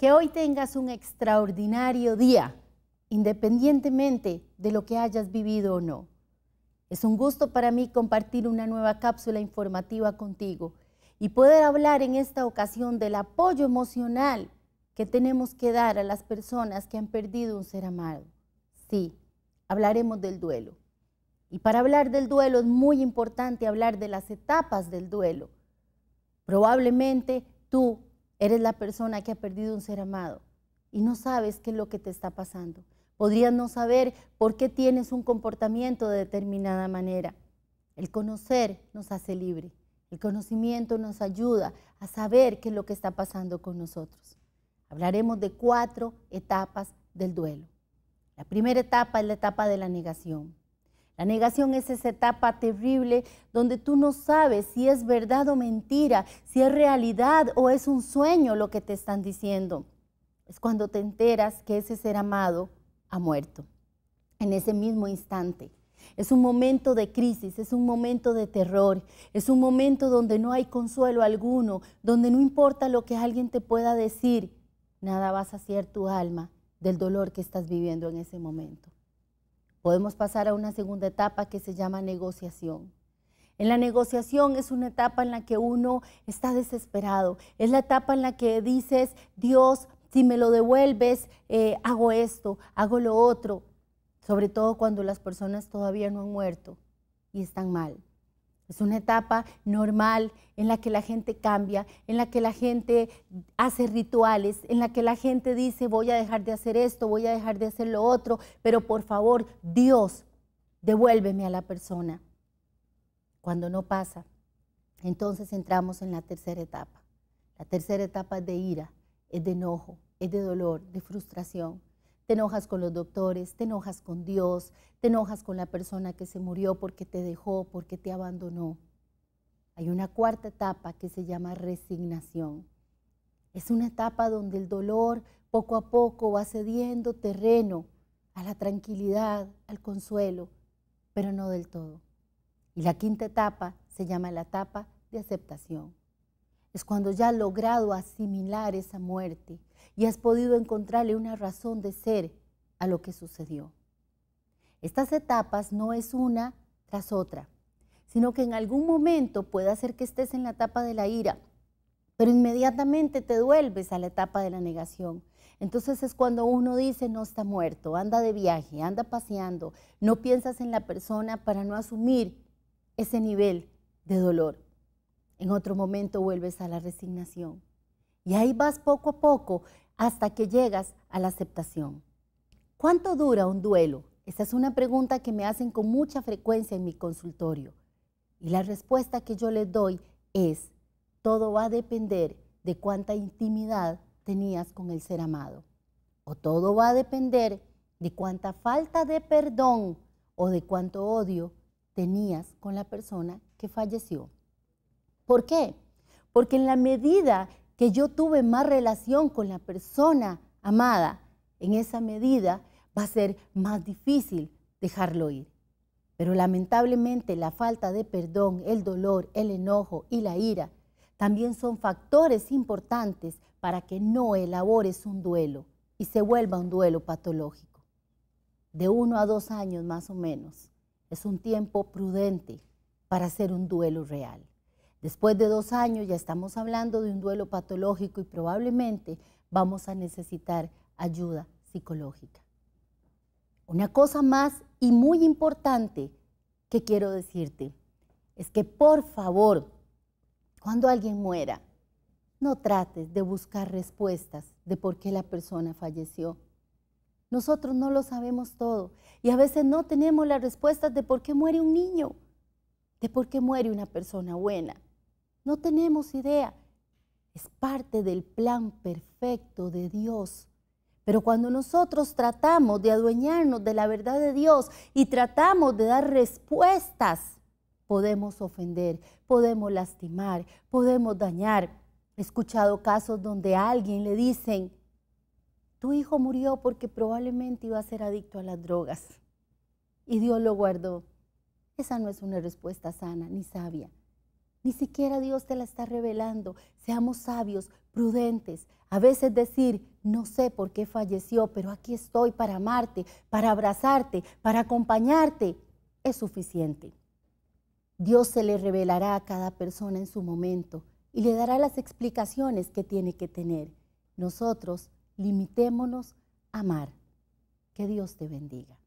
Que hoy tengas un extraordinario día, independientemente de lo que hayas vivido o no. Es un gusto para mí compartir una nueva cápsula informativa contigo y poder hablar en esta ocasión del apoyo emocional que tenemos que dar a las personas que han perdido un ser amado. Sí, hablaremos del duelo. Y para hablar del duelo es muy importante hablar de las etapas del duelo. Probablemente tú Eres la persona que ha perdido un ser amado y no sabes qué es lo que te está pasando. Podrías no saber por qué tienes un comportamiento de determinada manera. El conocer nos hace libre. El conocimiento nos ayuda a saber qué es lo que está pasando con nosotros. Hablaremos de cuatro etapas del duelo. La primera etapa es la etapa de la negación. La negación es esa etapa terrible donde tú no sabes si es verdad o mentira, si es realidad o es un sueño lo que te están diciendo. Es cuando te enteras que ese ser amado ha muerto, en ese mismo instante. Es un momento de crisis, es un momento de terror, es un momento donde no hay consuelo alguno, donde no importa lo que alguien te pueda decir, nada vas a hacer tu alma del dolor que estás viviendo en ese momento podemos pasar a una segunda etapa que se llama negociación. En la negociación es una etapa en la que uno está desesperado, es la etapa en la que dices, Dios, si me lo devuelves, eh, hago esto, hago lo otro, sobre todo cuando las personas todavía no han muerto y están mal. Es una etapa normal en la que la gente cambia, en la que la gente hace rituales, en la que la gente dice voy a dejar de hacer esto, voy a dejar de hacer lo otro, pero por favor, Dios, devuélveme a la persona. Cuando no pasa, entonces entramos en la tercera etapa. La tercera etapa es de ira, es de enojo, es de dolor, de frustración te enojas con los doctores, te enojas con Dios, te enojas con la persona que se murió porque te dejó, porque te abandonó. Hay una cuarta etapa que se llama resignación. Es una etapa donde el dolor poco a poco va cediendo terreno a la tranquilidad, al consuelo, pero no del todo. Y la quinta etapa se llama la etapa de aceptación es cuando ya has logrado asimilar esa muerte y has podido encontrarle una razón de ser a lo que sucedió. Estas etapas no es una tras otra, sino que en algún momento puede hacer que estés en la etapa de la ira, pero inmediatamente te vuelves a la etapa de la negación. Entonces es cuando uno dice no está muerto, anda de viaje, anda paseando, no piensas en la persona para no asumir ese nivel de dolor. En otro momento vuelves a la resignación. Y ahí vas poco a poco hasta que llegas a la aceptación. ¿Cuánto dura un duelo? Esa es una pregunta que me hacen con mucha frecuencia en mi consultorio. Y la respuesta que yo les doy es, todo va a depender de cuánta intimidad tenías con el ser amado. O todo va a depender de cuánta falta de perdón o de cuánto odio tenías con la persona que falleció. ¿Por qué? Porque en la medida que yo tuve más relación con la persona amada, en esa medida va a ser más difícil dejarlo ir. Pero lamentablemente la falta de perdón, el dolor, el enojo y la ira también son factores importantes para que no elabores un duelo y se vuelva un duelo patológico. De uno a dos años más o menos es un tiempo prudente para hacer un duelo real. Después de dos años ya estamos hablando de un duelo patológico y probablemente vamos a necesitar ayuda psicológica. Una cosa más y muy importante que quiero decirte es que por favor, cuando alguien muera, no trates de buscar respuestas de por qué la persona falleció. Nosotros no lo sabemos todo y a veces no tenemos las respuestas de por qué muere un niño, de por qué muere una persona buena. No tenemos idea. Es parte del plan perfecto de Dios. Pero cuando nosotros tratamos de adueñarnos de la verdad de Dios y tratamos de dar respuestas, podemos ofender, podemos lastimar, podemos dañar. He escuchado casos donde a alguien le dicen, tu hijo murió porque probablemente iba a ser adicto a las drogas y Dios lo guardó. Esa no es una respuesta sana ni sabia. Ni siquiera Dios te la está revelando. Seamos sabios, prudentes. A veces decir, no sé por qué falleció, pero aquí estoy para amarte, para abrazarte, para acompañarte, es suficiente. Dios se le revelará a cada persona en su momento y le dará las explicaciones que tiene que tener. Nosotros limitémonos a amar. Que Dios te bendiga.